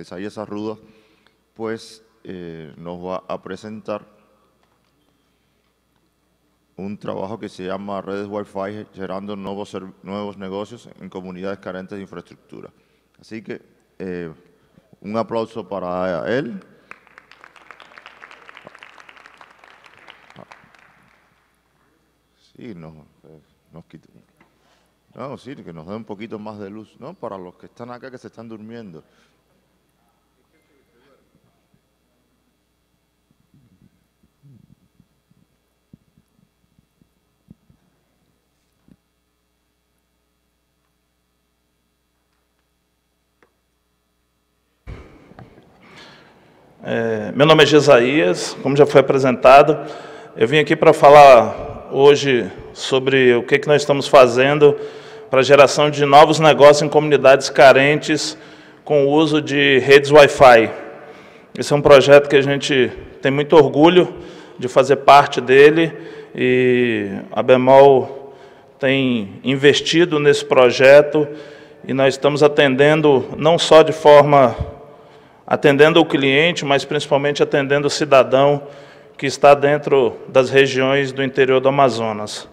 esa Ruda, pues eh, nos va a presentar un trabajo que se llama Redes Wi-Fi generando nuevos, nuevos negocios en comunidades carentes de infraestructura. Así que eh, un aplauso para él. Sí, nos, eh, No, sí, que nos dé un poquito más de luz, ¿no? Para los que están acá que se están durmiendo. É, meu nome é Gesaías, como já foi apresentado, eu vim aqui para falar hoje sobre o que, que nós estamos fazendo para a geração de novos negócios em comunidades carentes com o uso de redes Wi-Fi. Esse é um projeto que a gente tem muito orgulho de fazer parte dele e a Bemol tem investido nesse projeto e nós estamos atendendo não só de forma atendendo o cliente, mas principalmente atendendo o cidadão que está dentro das regiões do interior do Amazonas.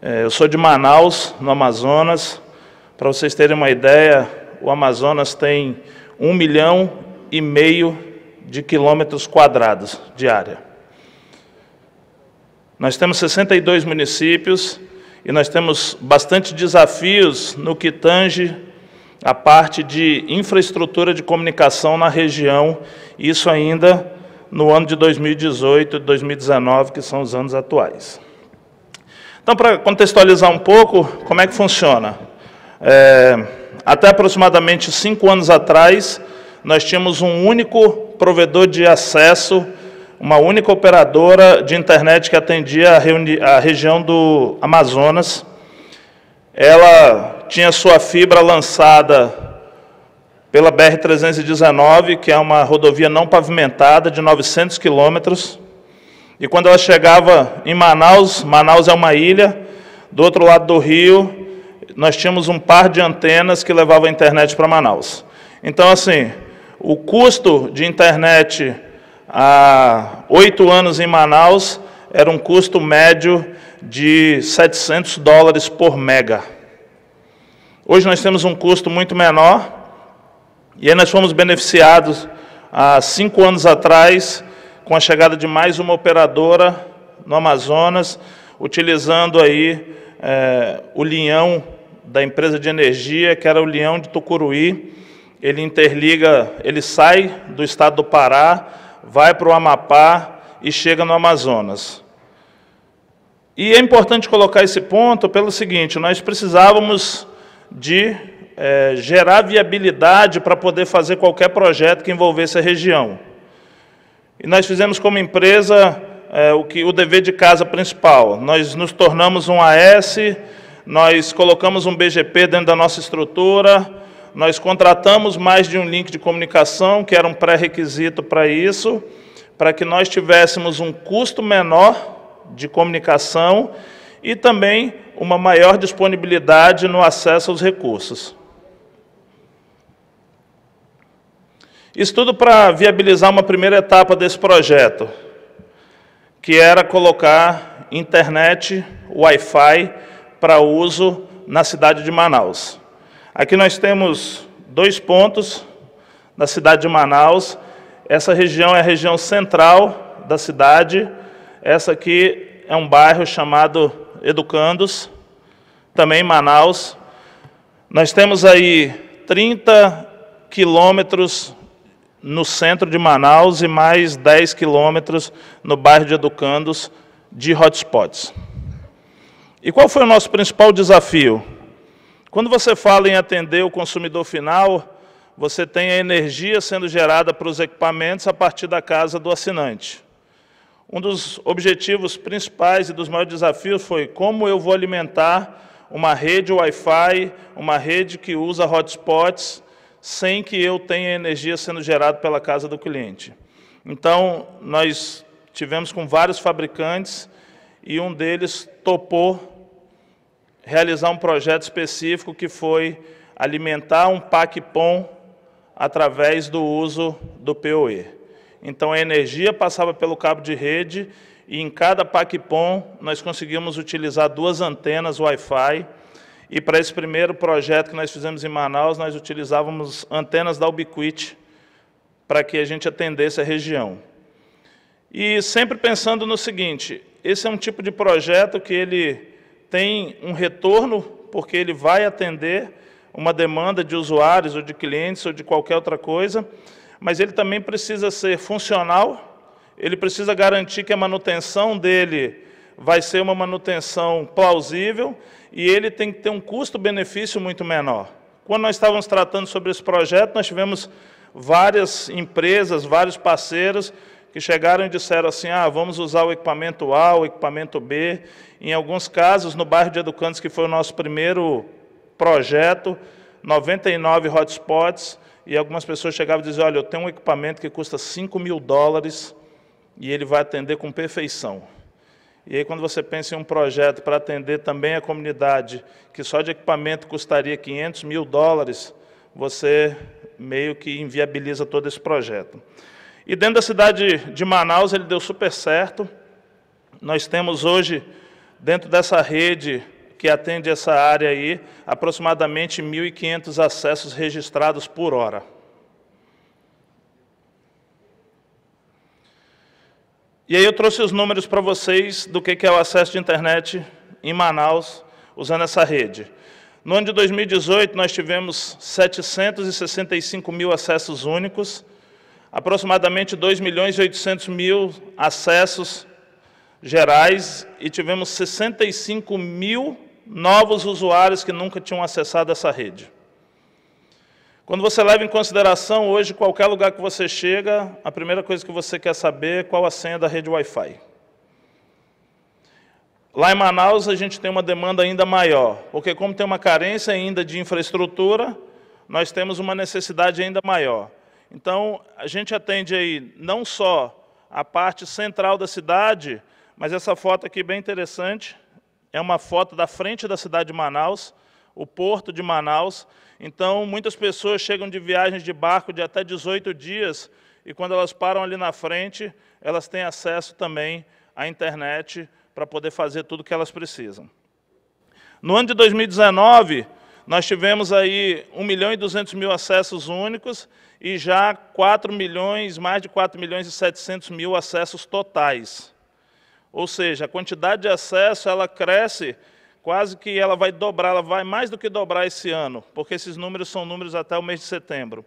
É, eu sou de Manaus, no Amazonas. Para vocês terem uma ideia, o Amazonas tem um milhão e meio de quilômetros quadrados de área. Nós temos 62 municípios e nós temos bastante desafios no que tange a parte de infraestrutura de comunicação na região, isso ainda no ano de 2018 e 2019, que são os anos atuais. Então, para contextualizar um pouco, como é que funciona? É, até aproximadamente cinco anos atrás, nós tínhamos um único provedor de acesso, uma única operadora de internet que atendia a, a região do Amazonas. Ela tinha sua fibra lançada pela BR-319, que é uma rodovia não pavimentada de 900 quilômetros. E quando ela chegava em Manaus, Manaus é uma ilha, do outro lado do rio, nós tínhamos um par de antenas que levava a internet para Manaus. Então, assim, o custo de internet há oito anos em Manaus era um custo médio de 700 dólares por mega. Hoje nós temos um custo muito menor, e aí nós fomos beneficiados há cinco anos atrás com a chegada de mais uma operadora no Amazonas, utilizando aí é, o linhão da empresa de energia, que era o linhão de Tucuruí. Ele interliga, ele sai do estado do Pará, vai para o Amapá e chega no Amazonas. E é importante colocar esse ponto pelo seguinte: nós precisávamos de é, gerar viabilidade para poder fazer qualquer projeto que envolvesse a região. E nós fizemos como empresa é, o, que, o dever de casa principal. Nós nos tornamos um AS, nós colocamos um BGP dentro da nossa estrutura, nós contratamos mais de um link de comunicação, que era um pré-requisito para isso, para que nós tivéssemos um custo menor de comunicação e também uma maior disponibilidade no acesso aos recursos. Isso tudo para viabilizar uma primeira etapa desse projeto, que era colocar internet, Wi-Fi, para uso na cidade de Manaus. Aqui nós temos dois pontos na cidade de Manaus. Essa região é a região central da cidade. Essa aqui é um bairro chamado educandos, também em Manaus. Nós temos aí 30 quilômetros no centro de Manaus e mais 10 quilômetros no bairro de Educandos de hotspots. E qual foi o nosso principal desafio? Quando você fala em atender o consumidor final, você tem a energia sendo gerada para os equipamentos a partir da casa do assinante. Um dos objetivos principais e dos maiores desafios foi como eu vou alimentar uma rede Wi-Fi, uma rede que usa hotspots, sem que eu tenha energia sendo gerada pela casa do cliente. Então, nós tivemos com vários fabricantes e um deles topou realizar um projeto específico que foi alimentar um PAC-POM através do uso do PoE então a energia passava pelo cabo de rede e em cada PACPOM nós conseguimos utilizar duas antenas Wi-Fi. E para esse primeiro projeto que nós fizemos em Manaus, nós utilizávamos antenas da Ubiquiti para que a gente atendesse a região. E sempre pensando no seguinte, esse é um tipo de projeto que ele tem um retorno, porque ele vai atender uma demanda de usuários ou de clientes ou de qualquer outra coisa, mas ele também precisa ser funcional, ele precisa garantir que a manutenção dele vai ser uma manutenção plausível e ele tem que ter um custo-benefício muito menor. Quando nós estávamos tratando sobre esse projeto, nós tivemos várias empresas, vários parceiros que chegaram e disseram assim: ah, vamos usar o equipamento A, o equipamento B. Em alguns casos, no bairro de Educantes, que foi o nosso primeiro projeto, 99 hotspots, e algumas pessoas chegavam e diziam, olha, eu tenho um equipamento que custa 5 mil dólares e ele vai atender com perfeição. E aí, quando você pensa em um projeto para atender também a comunidade, que só de equipamento custaria 500 mil dólares, você meio que inviabiliza todo esse projeto. E dentro da cidade de Manaus, ele deu super certo. Nós temos hoje, dentro dessa rede, que atende essa área aí, aproximadamente 1.500 acessos registrados por hora. E aí eu trouxe os números para vocês do que é o acesso de internet em Manaus, usando essa rede. No ano de 2018, nós tivemos 765 mil acessos únicos, aproximadamente 2 milhões e 800 mil acessos gerais e tivemos 65 mil novos usuários que nunca tinham acessado essa rede. Quando você leva em consideração hoje qualquer lugar que você chega, a primeira coisa que você quer saber é qual a senha da rede Wi-Fi. Lá em Manaus a gente tem uma demanda ainda maior, porque como tem uma carência ainda de infraestrutura, nós temos uma necessidade ainda maior. Então, a gente atende aí não só a parte central da cidade, mas essa foto aqui bem interessante, é uma foto da frente da cidade de Manaus, o porto de Manaus. Então, muitas pessoas chegam de viagens de barco de até 18 dias e quando elas param ali na frente, elas têm acesso também à internet para poder fazer tudo o que elas precisam. No ano de 2019, nós tivemos aí 1 milhão e 200 mil acessos únicos e já 4 milhões, mais de 4 milhões e 700 mil acessos totais. Ou seja, a quantidade de acesso ela cresce, quase que ela vai dobrar, ela vai mais do que dobrar esse ano, porque esses números são números até o mês de setembro.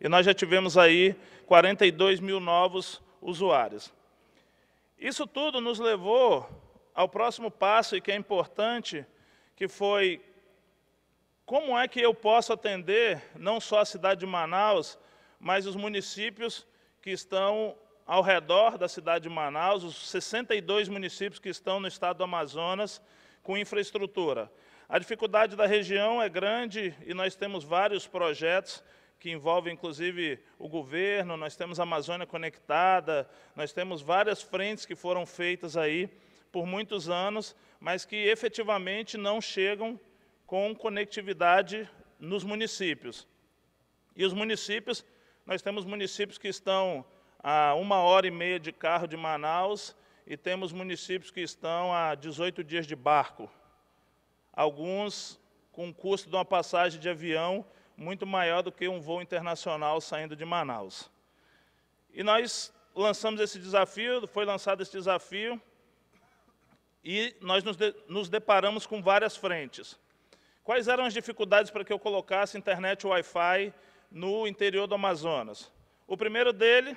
E nós já tivemos aí 42 mil novos usuários. Isso tudo nos levou ao próximo passo, e que é importante, que foi como é que eu posso atender não só a cidade de Manaus, mas os municípios que estão ao redor da cidade de Manaus, os 62 municípios que estão no estado do Amazonas com infraestrutura. A dificuldade da região é grande e nós temos vários projetos que envolvem, inclusive, o governo, nós temos a Amazônia Conectada, nós temos várias frentes que foram feitas aí por muitos anos, mas que efetivamente não chegam com conectividade nos municípios. E os municípios, nós temos municípios que estão a uma hora e meia de carro de Manaus e temos municípios que estão a 18 dias de barco. Alguns com o custo de uma passagem de avião muito maior do que um voo internacional saindo de Manaus. E nós lançamos esse desafio, foi lançado esse desafio, e nós nos, de, nos deparamos com várias frentes. Quais eram as dificuldades para que eu colocasse internet Wi-Fi no interior do Amazonas? O primeiro dele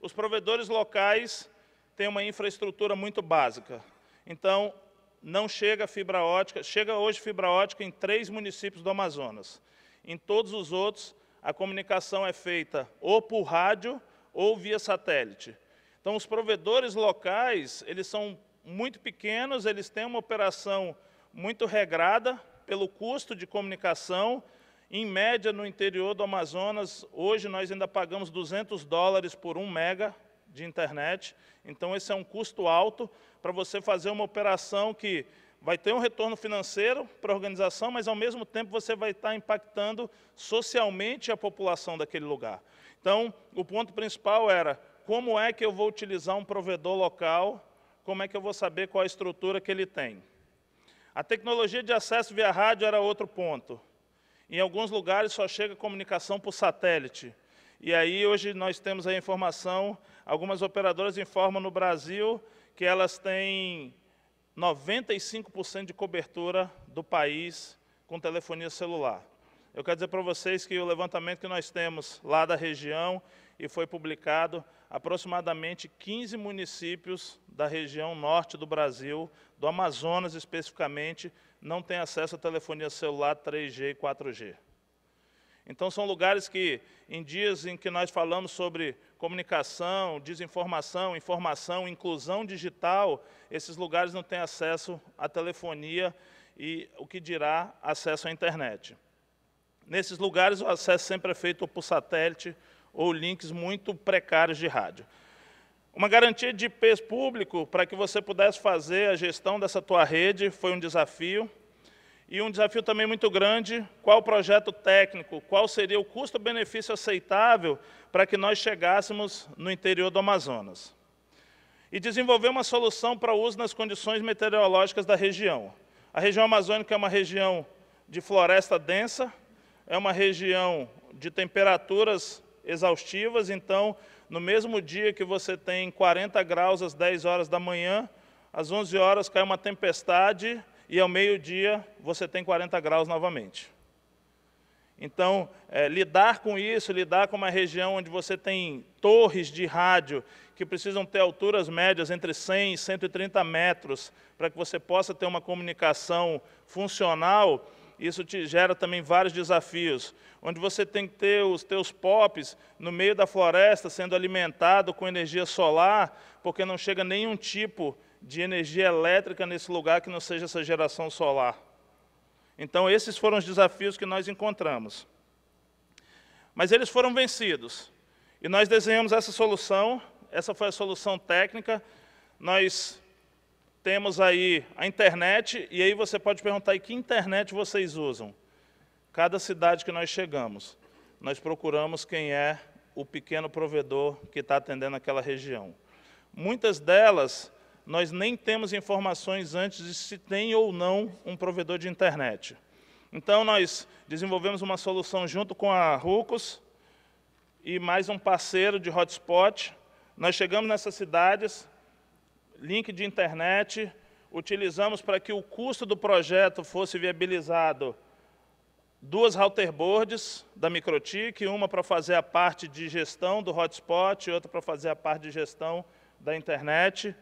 os provedores locais têm uma infraestrutura muito básica. Então, não chega fibra ótica, chega hoje fibra ótica em três municípios do Amazonas. Em todos os outros, a comunicação é feita ou por rádio ou via satélite. Então, os provedores locais, eles são muito pequenos, eles têm uma operação muito regrada pelo custo de comunicação, em média, no interior do Amazonas, hoje nós ainda pagamos 200 dólares por um mega de internet. Então, esse é um custo alto para você fazer uma operação que vai ter um retorno financeiro para a organização, mas ao mesmo tempo você vai estar impactando socialmente a população daquele lugar. Então, o ponto principal era como é que eu vou utilizar um provedor local, como é que eu vou saber qual a estrutura que ele tem. A tecnologia de acesso via rádio era outro ponto. Em alguns lugares só chega comunicação por satélite. E aí hoje nós temos a informação, algumas operadoras informam no Brasil que elas têm 95% de cobertura do país com telefonia celular. Eu quero dizer para vocês que o levantamento que nós temos lá da região e foi publicado, aproximadamente 15 municípios da região norte do Brasil, do Amazonas especificamente, não tem acesso à telefonia celular 3G e 4G. Então, são lugares que, em dias em que nós falamos sobre comunicação, desinformação, informação, inclusão digital, esses lugares não têm acesso à telefonia e, o que dirá, acesso à internet. Nesses lugares, o acesso sempre é feito por satélite ou links muito precários de rádio. Uma garantia de IPs público para que você pudesse fazer a gestão dessa tua rede foi um desafio. E um desafio também muito grande, qual o projeto técnico, qual seria o custo-benefício aceitável para que nós chegássemos no interior do Amazonas. E desenvolver uma solução para uso nas condições meteorológicas da região. A região amazônica é uma região de floresta densa, é uma região de temperaturas exaustivas, então no mesmo dia que você tem 40 graus às 10 horas da manhã, às 11 horas cai uma tempestade e ao meio-dia você tem 40 graus novamente. Então, é, lidar com isso, lidar com uma região onde você tem torres de rádio que precisam ter alturas médias entre 100 e 130 metros para que você possa ter uma comunicação funcional, isso te gera também vários desafios, onde você tem que ter os teus pops no meio da floresta sendo alimentado com energia solar, porque não chega nenhum tipo de energia elétrica nesse lugar que não seja essa geração solar. Então esses foram os desafios que nós encontramos. Mas eles foram vencidos. E nós desenhamos essa solução, essa foi a solução técnica. Nós temos aí a internet, e aí você pode perguntar aí, que internet vocês usam? Cada cidade que nós chegamos, nós procuramos quem é o pequeno provedor que está atendendo aquela região. Muitas delas, nós nem temos informações antes de se tem ou não um provedor de internet. Então, nós desenvolvemos uma solução junto com a Rucos e mais um parceiro de hotspot. Nós chegamos nessas cidades, link de internet, utilizamos para que o custo do projeto fosse viabilizado duas router boards da Microtik, uma para fazer a parte de gestão do hotspot e outra para fazer a parte de gestão da internet.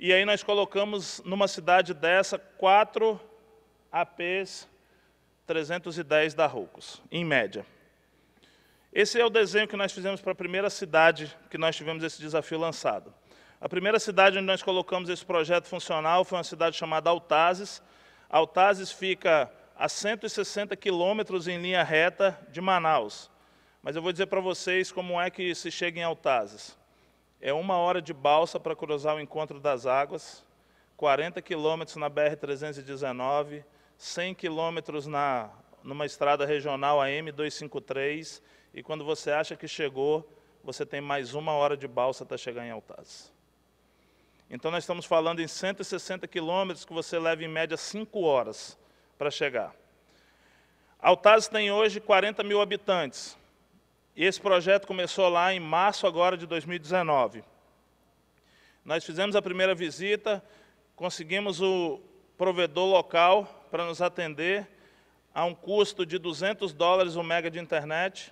E aí nós colocamos numa cidade dessa quatro APs 310 da Rucos, em média. Esse é o desenho que nós fizemos para a primeira cidade que nós tivemos esse desafio lançado. A primeira cidade onde nós colocamos esse projeto funcional foi uma cidade chamada Altazes. Altazes fica a 160 quilômetros em linha reta de Manaus. Mas eu vou dizer para vocês como é que se chega em Altazes. É uma hora de balsa para cruzar o encontro das águas, 40 quilômetros na BR-319, 100 quilômetros na, numa estrada regional AM-253, e quando você acha que chegou, você tem mais uma hora de balsa até chegar em Altazes. Então nós estamos falando em 160 quilômetros que você leva em média 5 horas para chegar. Altazes tem hoje 40 mil habitantes. e Esse projeto começou lá em março agora de 2019. Nós fizemos a primeira visita, conseguimos o provedor local para nos atender a um custo de 200 dólares um mega de internet.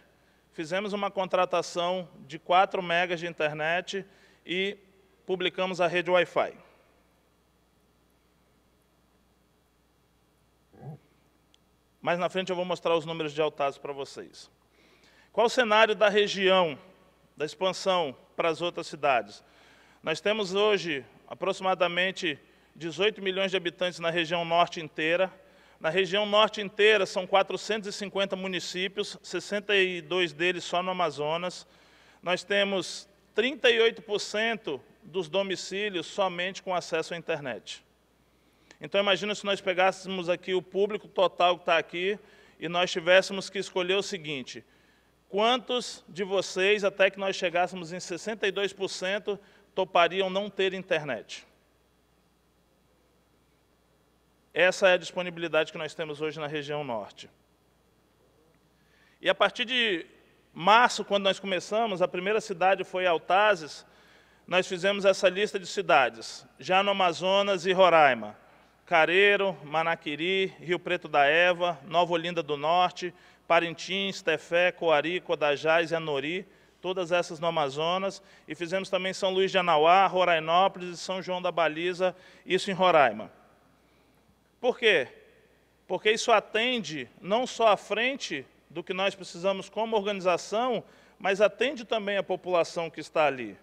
Fizemos uma contratação de 4 megas de internet e publicamos a rede Wi-Fi. Mais na frente eu vou mostrar os números de altas para vocês. Qual o cenário da região, da expansão para as outras cidades? Nós temos hoje aproximadamente 18 milhões de habitantes na região norte inteira. Na região norte inteira são 450 municípios, 62 deles só no Amazonas. Nós temos 38% dos domicílios somente com acesso à internet. Então imagina se nós pegássemos aqui o público total que está aqui e nós tivéssemos que escolher o seguinte, quantos de vocês, até que nós chegássemos em 62%, topariam não ter internet? Essa é a disponibilidade que nós temos hoje na região norte. E a partir de março, quando nós começamos, a primeira cidade foi Altazes, nós fizemos essa lista de cidades, já no Amazonas e Roraima, Careiro, Manaquiri, Rio Preto da Eva, Nova Olinda do Norte, Parintins, Tefé, Coari, Codajás e Anori, todas essas no Amazonas, e fizemos também São Luís de Anauá, Rorainópolis e São João da Baliza, isso em Roraima. Por quê? Porque isso atende não só à frente do que nós precisamos como organização, mas atende também a população que está ali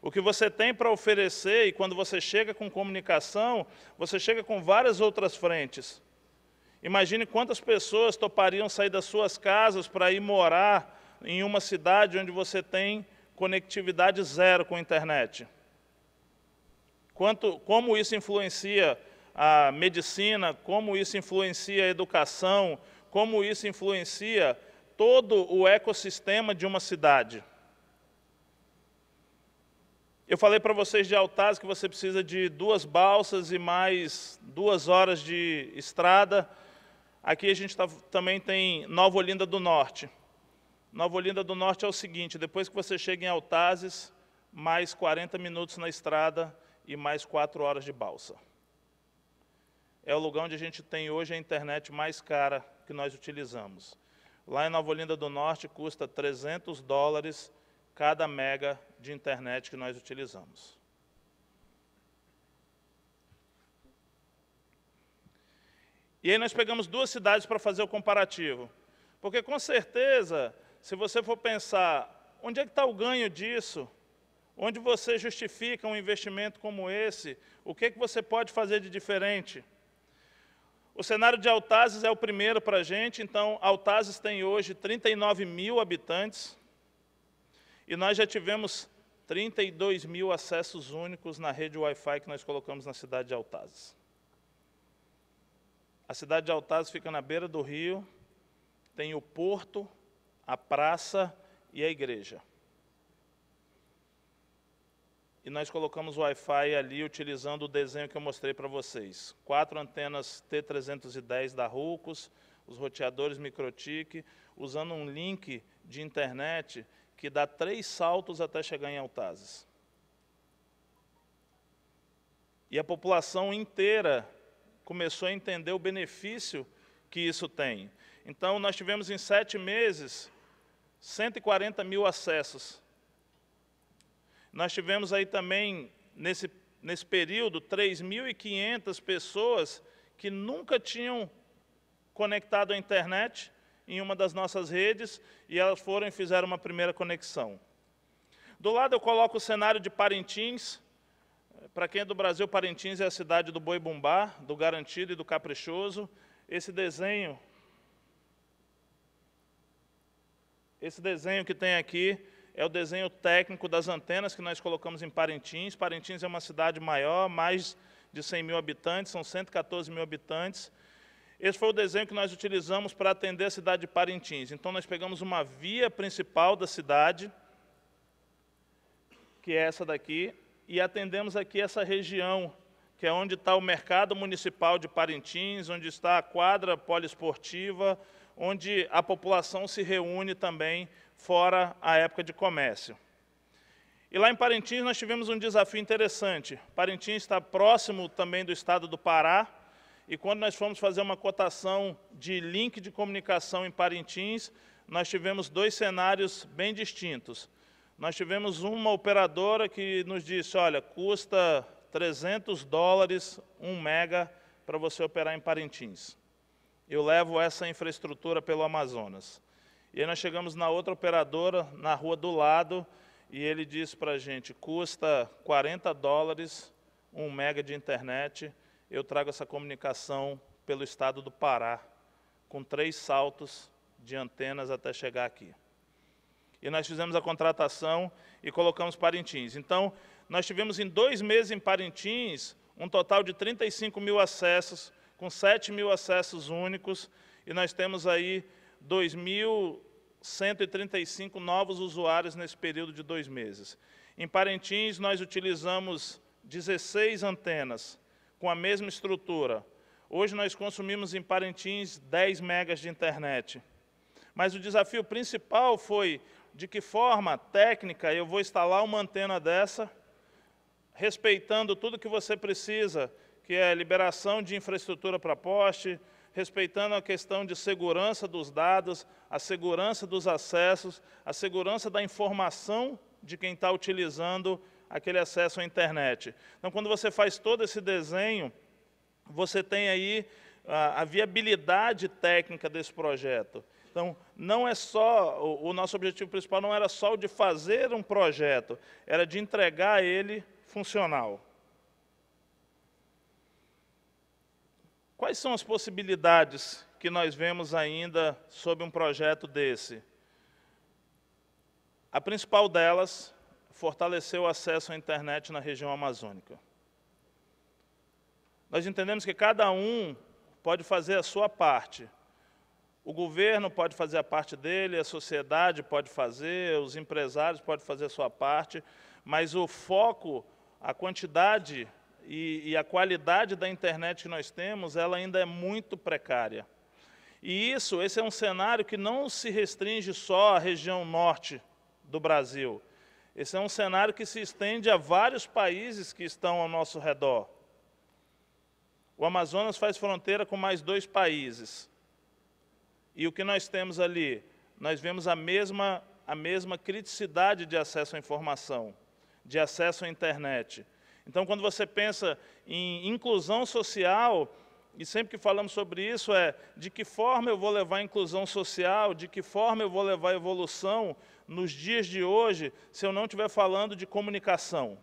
o que você tem para oferecer, e quando você chega com comunicação, você chega com várias outras frentes. Imagine quantas pessoas topariam sair das suas casas para ir morar em uma cidade onde você tem conectividade zero com a internet. Quanto, como isso influencia a medicina, como isso influencia a educação, como isso influencia todo o ecossistema de uma cidade. Eu falei para vocês de Altaz que você precisa de duas balsas e mais duas horas de estrada. Aqui a gente tá, também tem Nova Olinda do Norte. Nova Olinda do Norte é o seguinte, depois que você chega em Altazes, mais 40 minutos na estrada e mais quatro horas de balsa. É o lugar onde a gente tem hoje a internet mais cara que nós utilizamos. Lá em Nova Olinda do Norte custa 300 dólares cada mega de internet que nós utilizamos. E aí nós pegamos duas cidades para fazer o comparativo. Porque, com certeza, se você for pensar onde é que está o ganho disso, onde você justifica um investimento como esse, o que, é que você pode fazer de diferente? O cenário de Altazes é o primeiro para a gente, então Altazes tem hoje 39 mil habitantes, e nós já tivemos 32 mil acessos únicos na rede Wi-Fi que nós colocamos na cidade de Altazes. A cidade de Altazes fica na beira do rio, tem o porto, a praça e a igreja. E nós colocamos o Wi-Fi ali utilizando o desenho que eu mostrei para vocês. Quatro antenas T310 da Rucos, os roteadores MicroTik, usando um link de internet que dá três saltos até chegar em Altazes. E a população inteira começou a entender o benefício que isso tem. Então, nós tivemos em sete meses 140 mil acessos. Nós tivemos aí também, nesse, nesse período, 3.500 pessoas que nunca tinham conectado à internet em uma das nossas redes e elas foram e fizeram uma primeira conexão. Do lado eu coloco o cenário de Parintins. Para quem é do Brasil, Parintins é a cidade do boi bumbá, do garantido e do caprichoso. Esse desenho, esse desenho que tem aqui é o desenho técnico das antenas que nós colocamos em Parintins. Parintins é uma cidade maior, mais de 100 mil habitantes, são 114 mil habitantes. Esse foi o desenho que nós utilizamos para atender a cidade de Parintins. Então, nós pegamos uma via principal da cidade, que é essa daqui, e atendemos aqui essa região, que é onde está o mercado municipal de Parintins, onde está a quadra poliesportiva, onde a população se reúne também, fora a época de comércio. E lá em Parintins nós tivemos um desafio interessante. Parintins está próximo também do estado do Pará, e quando nós fomos fazer uma cotação de link de comunicação em Parintins, nós tivemos dois cenários bem distintos. Nós tivemos uma operadora que nos disse, olha, custa 300 dólares um mega para você operar em Parintins. Eu levo essa infraestrutura pelo Amazonas. E aí nós chegamos na outra operadora, na rua do lado, e ele disse para a gente, custa 40 dólares um mega de internet, eu trago essa comunicação pelo estado do Pará, com três saltos de antenas até chegar aqui. E nós fizemos a contratação e colocamos Parintins. Então, nós tivemos em dois meses em Parintins um total de 35 mil acessos, com 7 mil acessos únicos, e nós temos aí 2.135 novos usuários nesse período de dois meses. Em Parintins, nós utilizamos 16 antenas, com a mesma estrutura. Hoje nós consumimos em Parintins 10 megas de internet. Mas o desafio principal foi de que forma técnica eu vou instalar uma antena dessa, respeitando tudo que você precisa, que é liberação de infraestrutura para poste, respeitando a questão de segurança dos dados, a segurança dos acessos, a segurança da informação de quem está utilizando aquele acesso à internet. Então, quando você faz todo esse desenho, você tem aí a, ah, a viabilidade técnica desse projeto. Então, não é só o, o nosso objetivo principal não era só o de fazer um projeto, era de entregar ele funcional. Quais são as possibilidades que nós vemos ainda sob um projeto desse? A principal delas fortaleceu o acesso à internet na região amazônica. Nós entendemos que cada um pode fazer a sua parte. O governo pode fazer a parte dele, a sociedade pode fazer, os empresários podem fazer a sua parte, mas o foco, a quantidade e, e a qualidade da internet que nós temos, ela ainda é muito precária. E isso, esse é um cenário que não se restringe só à região norte do Brasil. Esse é um cenário que se estende a vários países que estão ao nosso redor. O Amazonas faz fronteira com mais dois países. E o que nós temos ali? Nós vemos a mesma, a mesma criticidade de acesso à informação, de acesso à internet. Então, quando você pensa em inclusão social, e sempre que falamos sobre isso, é de que forma eu vou levar a inclusão social, de que forma eu vou levar a evolução nos dias de hoje se eu não estiver falando de comunicação.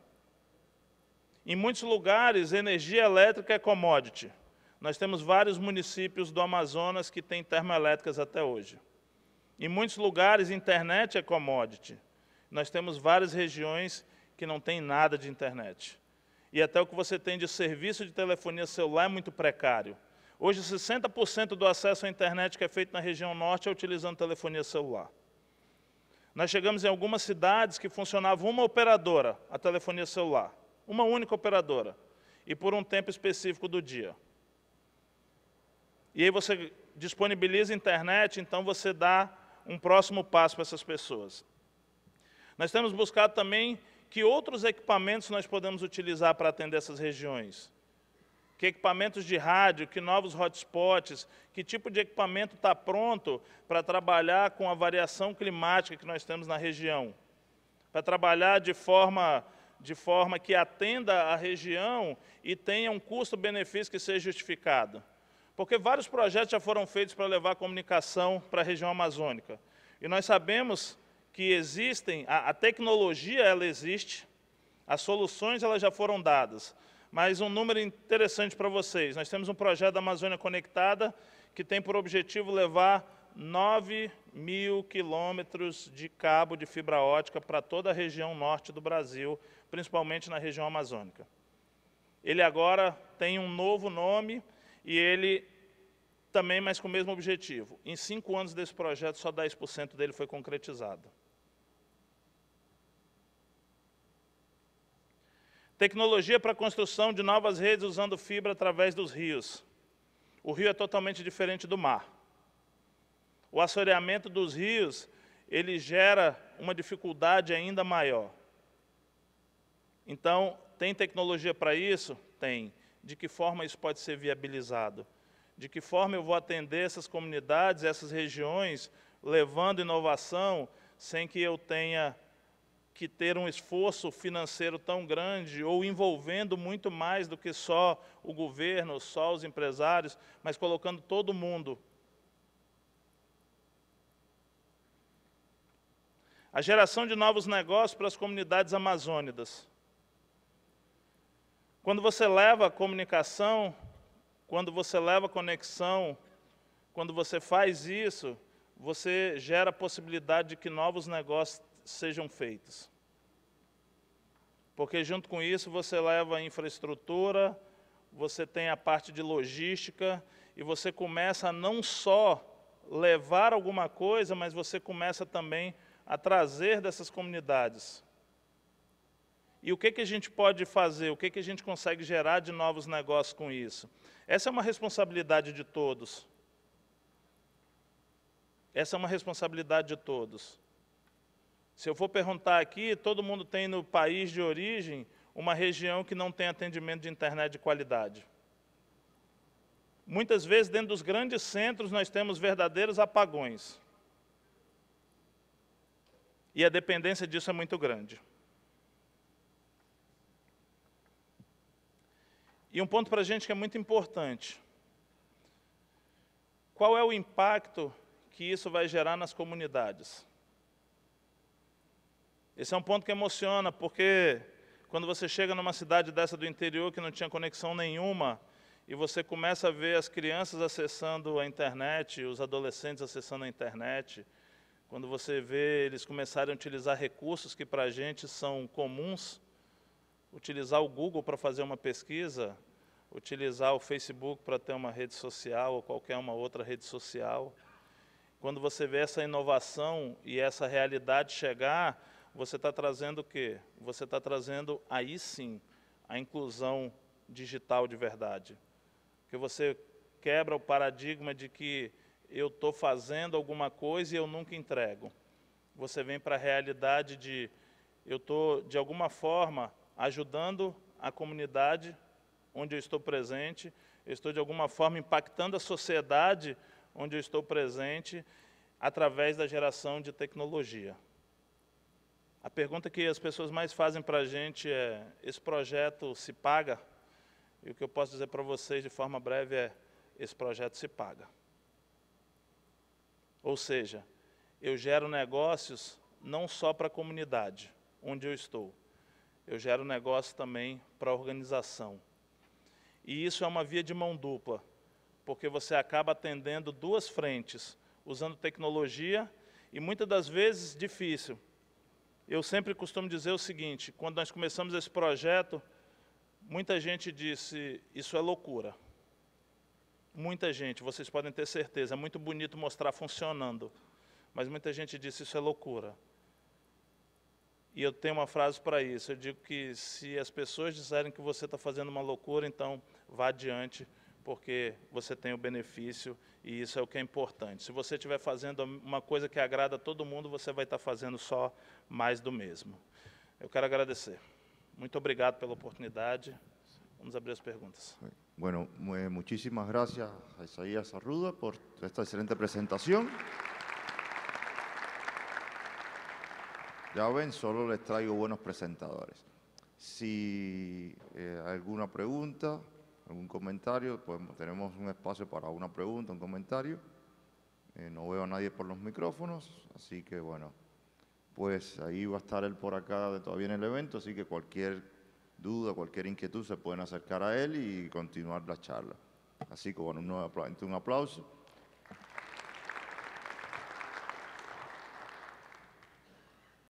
Em muitos lugares, energia elétrica é commodity. Nós temos vários municípios do Amazonas que têm termoelétricas até hoje. Em muitos lugares, internet é commodity. Nós temos várias regiões que não têm nada de internet. E até o que você tem de serviço de telefonia celular é muito precário. Hoje, 60% do acesso à internet que é feito na região norte é utilizando telefonia celular. Nós chegamos em algumas cidades que funcionava uma operadora, a telefonia celular, uma única operadora, e por um tempo específico do dia. E aí você disponibiliza a internet, então você dá um próximo passo para essas pessoas. Nós temos buscado também que outros equipamentos nós podemos utilizar para atender essas regiões que equipamentos de rádio, que novos hotspots, que tipo de equipamento está pronto para trabalhar com a variação climática que nós temos na região, para trabalhar de forma, de forma que atenda a região e tenha um custo-benefício que seja justificado. Porque vários projetos já foram feitos para levar comunicação para a região amazônica. E nós sabemos que existem, a, a tecnologia ela existe, as soluções elas já foram dadas, mas um número interessante para vocês. Nós temos um projeto da Amazônia Conectada que tem por objetivo levar 9 mil quilômetros de cabo de fibra ótica para toda a região norte do Brasil, principalmente na região amazônica. Ele agora tem um novo nome e ele também, mas com o mesmo objetivo. Em cinco anos desse projeto, só 10% dele foi concretizado. Tecnologia para construção de novas redes usando fibra através dos rios. O rio é totalmente diferente do mar. O assoreamento dos rios, ele gera uma dificuldade ainda maior. Então, tem tecnologia para isso? Tem. De que forma isso pode ser viabilizado? De que forma eu vou atender essas comunidades, essas regiões, levando inovação, sem que eu tenha que ter um esforço financeiro tão grande ou envolvendo muito mais do que só o governo, só os empresários, mas colocando todo mundo. A geração de novos negócios para as comunidades amazônicas. Quando você leva comunicação, quando você leva conexão, quando você faz isso, você gera a possibilidade de que novos negócios sejam feitas. Porque junto com isso você leva a infraestrutura, você tem a parte de logística e você começa a não só levar alguma coisa, mas você começa também a trazer dessas comunidades. E o que, que a gente pode fazer? O que, que a gente consegue gerar de novos negócios com isso? Essa é uma responsabilidade de todos. Essa é uma responsabilidade de todos. Se eu for perguntar aqui, todo mundo tem no país de origem uma região que não tem atendimento de internet de qualidade. Muitas vezes, dentro dos grandes centros, nós temos verdadeiros apagões. E a dependência disso é muito grande. E um ponto para a gente que é muito importante. Qual é o impacto que isso vai gerar nas comunidades? Esse é um ponto que emociona, porque quando você chega numa cidade dessa do interior que não tinha conexão nenhuma, e você começa a ver as crianças acessando a internet, os adolescentes acessando a internet, quando você vê eles começarem a utilizar recursos que para a gente são comuns, utilizar o Google para fazer uma pesquisa, utilizar o Facebook para ter uma rede social ou qualquer uma outra rede social. Quando você vê essa inovação e essa realidade chegar, você está trazendo o quê? Você está trazendo aí sim a inclusão digital de verdade. Que você quebra o paradigma de que eu estou fazendo alguma coisa e eu nunca entrego. Você vem para a realidade de eu estou, de alguma forma, ajudando a comunidade onde eu estou presente, eu estou, de alguma forma, impactando a sociedade onde eu estou presente através da geração de tecnologia. A pergunta que as pessoas mais fazem para a gente é: esse projeto se paga? E o que eu posso dizer para vocês de forma breve é: esse projeto se paga. Ou seja, eu gero negócios não só para a comunidade onde eu estou, eu gero negócio também para a organização. E isso é uma via de mão dupla, porque você acaba atendendo duas frentes, usando tecnologia e muitas das vezes difícil, eu sempre costumo dizer o seguinte: quando nós começamos esse projeto, muita gente disse, isso é loucura. Muita gente, vocês podem ter certeza, é muito bonito mostrar funcionando, mas muita gente disse, isso é loucura. E eu tenho uma frase para isso: eu digo que se as pessoas disserem que você está fazendo uma loucura, então vá adiante, porque você tem o benefício e isso é o que é importante. Se você estiver fazendo uma coisa que agrada a todo mundo, você vai estar fazendo só mais do mesmo. Eu quero agradecer. Muito obrigado pela oportunidade. Vamos abrir as perguntas. Bueno, eh, muchísimas gracias a Isaías Arruda por esta excelente presentación. Ya ven, solo les traigo buenos presentadores. Si eh, alguna pregunta, algún comentario, pues tenemos un espacio para una pregunta, un comentario. Eh, no veo a nadie por los micrófonos, así que bueno, pues ahí va a estar él por acá de todavía en el evento, así que cualquier duda, cualquier inquietud se pueden acercar a él y continuar la charla. Así que bueno, nuevo un aplauso